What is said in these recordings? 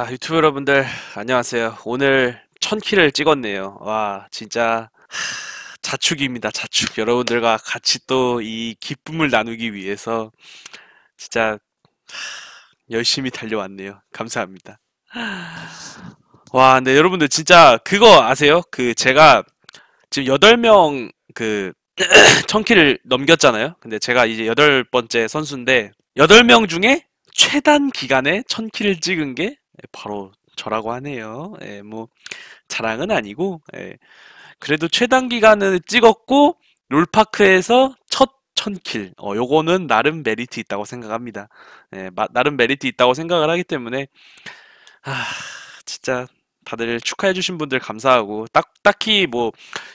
자, 유튜브 여러분들, 안녕하세요. 오늘 1000키를 찍었네요. 와, 진짜, 자축입니다. 자축. 여러분들과 같이 또 이 기쁨을 나누기 위해서, 진짜, 열심히 달려왔네요. 감사합니다. 와, 네, 여러분들, 진짜, 그거 아세요? 그, 제가, 지금 8명, 그, 1000키를 넘겼잖아요. 근데 제가 이제 8번째 선수인데, 8명 중에 최단 기간에 1000키를 찍은 게 예, 바로 저라고 하네요. 예, 뭐 자랑은 아니고 예, 그래도 최단 기간을 찍었고 롤파크에서 첫 천킬 어, 요거는 나름 메리트 있다고 생각합니다. 예, 마, 나름 메리트 있다고 생각을 하기 때문에 아 진짜 다들 축하해 주신 분들 감사하고 딱 딱히 뭐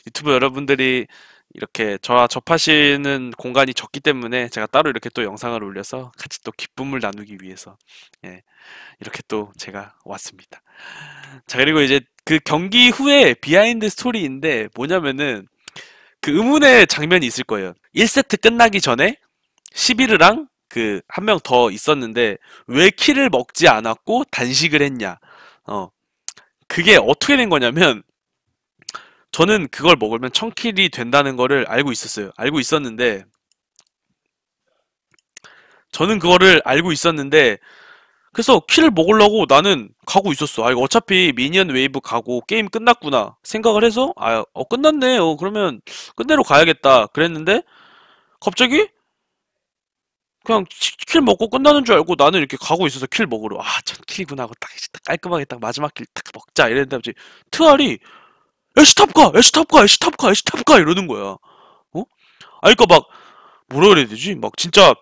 유튜브 여러분들이 이렇게 저와 접하시는 공간이 적기 때문에 제가 따로 이렇게 또 영상을 올려서 같이 또 기쁨을 나누기 위해서 예, 이렇게 또 제가 왔습니다. 자 그리고 이제 그 경기 후에 비하인드 스토리인데 뭐냐면은 그 의문의 장면이 있을 거예요. 1세트 끝나기 전에 시비르랑 그 한 명 더 있었는데 왜 키를 먹지 않았고 단식을 했냐. 어 그게 어떻게 된 거냐면 저는 그걸 먹으면 청킬이 된다는 거를 알고 있었어요. 알고 있었는데 저는 그거를 알고 있었는데 그래서 킬을 먹으려고 나는 가고 있었어. 아 이거 어차피 미니언 웨이브 가고 게임 끝났구나 생각을 해서 아 어, 끝났네. 어 그러면 끝내러 가야겠다. 그랬는데 갑자기 그냥 킬 먹고 끝나는 줄 알고 나는 이렇게 가고 있어서 킬 먹으러 아전 킬이구나 하고 딱, 딱 깔끔하게 딱 마지막 킬 딱 먹자 이랬는데 갑자기 트알이 애쉬탑가! 애쉬탑가! 애쉬탑가! 애쉬탑가! 이러는 거야. 어? 아, 그니까 막, 뭐라 그래야 되지? 막 진짜,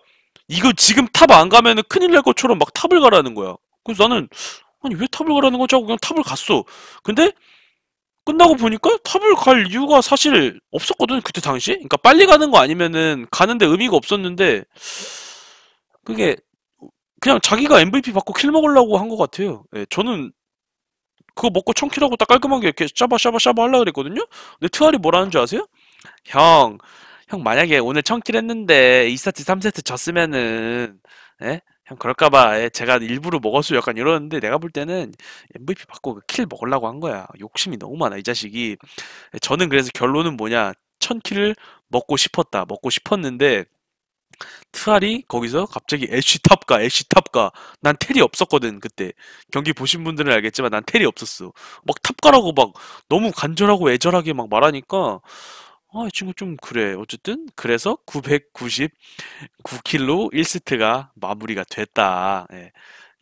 이거 지금 탑 안 가면은 큰일 날 것처럼 막 탑을 가라는 거야. 그래서 나는, 아니, 왜 탑을 가라는 거지? 하고 그냥 탑을 갔어. 근데, 끝나고 보니까 탑을 갈 이유가 사실 없었거든, 그때 당시에? 그니까 빨리 가는 거 아니면은 가는데 의미가 없었는데, 그게 그냥 자기가 MVP 받고 킬 먹으려고 한 것 같아요. 예, 저는 그거 먹고 청키라고 딱 깔끔하게 이렇게 샤바 샤바 샤바 하려고 그랬거든요? 근데 트알이 뭐라는 줄 아세요? 형, 형 만약에 오늘 청킬 했는데 2세트, 3세트 졌으면은 예? 형 그럴까봐 예, 제가 일부러 먹었어 요 약간 이러는데 내가 볼 때는 MVP 받고 그 킬 먹으려고 한 거야. 욕심이 너무 많아 이 자식이. 예, 저는 그래서 결론은 뭐냐? 천킬을 먹고 싶었다. 먹고 싶었는데 트알이 거기서 갑자기 애쉬 탑가 애쉬 탑가 난 텔이 없었거든 그때 경기 보신 분들은 알겠지만 난 텔이 없었어 막 탑가라고 막 너무 간절하고 애절하게 막 말하니까 아 이 친구 좀 그래 어쨌든 그래서 999킬로 1세트가 마무리가 됐다 예.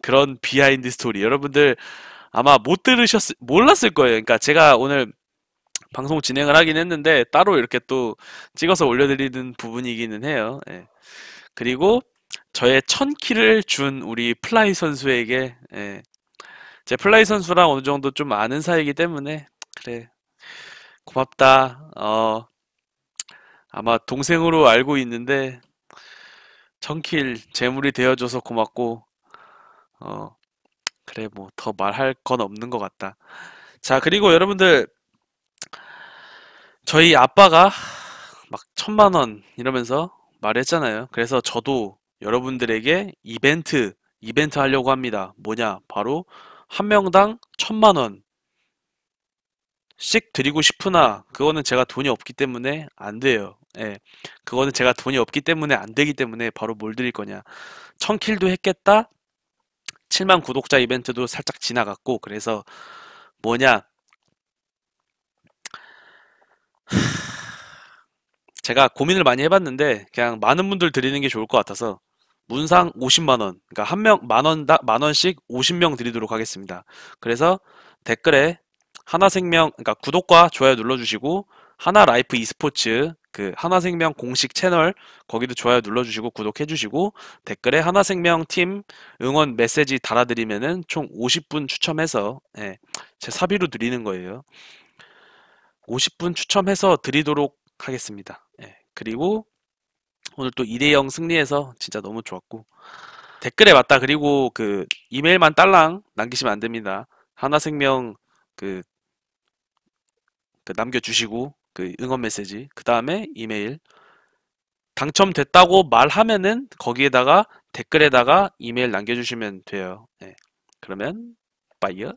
그런 비하인드 스토리 여러분들 아마 못 들으셨 몰랐을 거예요 그러니까 제가 오늘 방송 진행을 하긴 했는데 따로 이렇게 또 찍어서 올려드리는 부분이기는 해요. 예. 그리고 저의 천 키를 준 우리 플라이 선수에게 예. 제 플라이 선수랑 어느 정도 좀 아는 사이이기 때문에 그래 고맙다. 어 아마 동생으로 알고 있는데 천킬 재물이 되어줘서 고맙고 어 그래 뭐 더 말할 건 없는 것 같다. 자 그리고 여러분들 저희 아빠가 막 천만 원 이러면서 말했잖아요. 그래서 저도 여러분들에게 이벤트, 이벤트 하려고 합니다. 뭐냐? 바로 한 명당 천만 원씩 드리고 싶으나 그거는 제가 돈이 없기 때문에 안 돼요. 예. 그거는 제가 돈이 없기 때문에 안 되기 때문에 바로 뭘 드릴 거냐. 천킬도 했겠다. 7만 구독자 이벤트도 살짝 지나갔고 그래서 뭐냐 제가 고민을 많이 해봤는데 그냥 많은 분들 드리는 게 좋을 것 같아서 문상 50만 원, 그러니까 한 명만 원, 만 원씩 50명 드리도록 하겠습니다. 그래서 댓글에 하나생명, 그러니까 구독과 좋아요 눌러주시고 하나라이프 e스포츠 그 하나생명 공식 채널 거기도 좋아요 눌러주시고 구독해주시고 댓글에 하나생명 팀 응원 메시지 달아드리면은 총 50분 추첨해서 예, 제 사비로 드리는 거예요. 50분 추첨해서 드리도록 하겠습니다. 예. 그리고 오늘 또 2대0 승리해서 진짜 너무 좋았고 댓글에 맞다 그리고 그 이메일만 딸랑 남기시면 안 됩니다. 하나생명 그, 그 남겨주시고 그 응원 메시지 그 다음에 이메일 당첨됐다고 말하면은 거기에다가 댓글에다가 이메일 남겨주시면 돼요. 예. 그러면 바이어